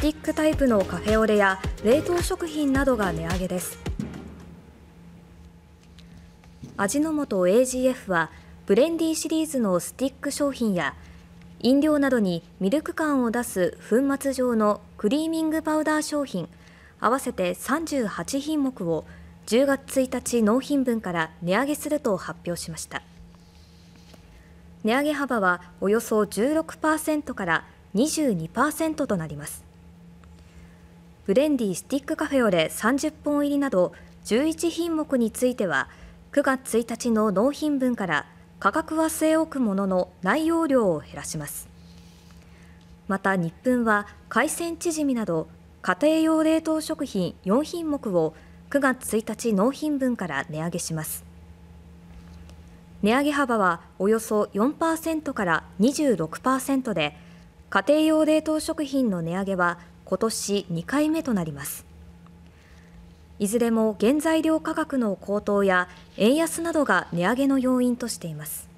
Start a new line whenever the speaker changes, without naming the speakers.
スティックタイプのカフェオレや冷凍食品などが値上げです味の素 AGF はブレンディシリーズのスティック商品や飲料などにミルク感を出す粉末状のクリーミングパウダー商品合わせて38品目を10月1日納品分から値上げすると発表しました値上げ幅はおよそ16%から22%となりますブレンディスティックカフェオレ30本入りなど11品目については9月1日の納品分から価格は据え置くものの内容量を減らしますまたニップンは海鮮チヂミなど家庭用冷凍食品4品目を9月1日納品分から値上げします値上げ幅はおよそ4%から26%で家庭用冷凍食品の値上げは今年2回目となります。いずれも原材料価格の高騰や円安などが値上げの要因としています。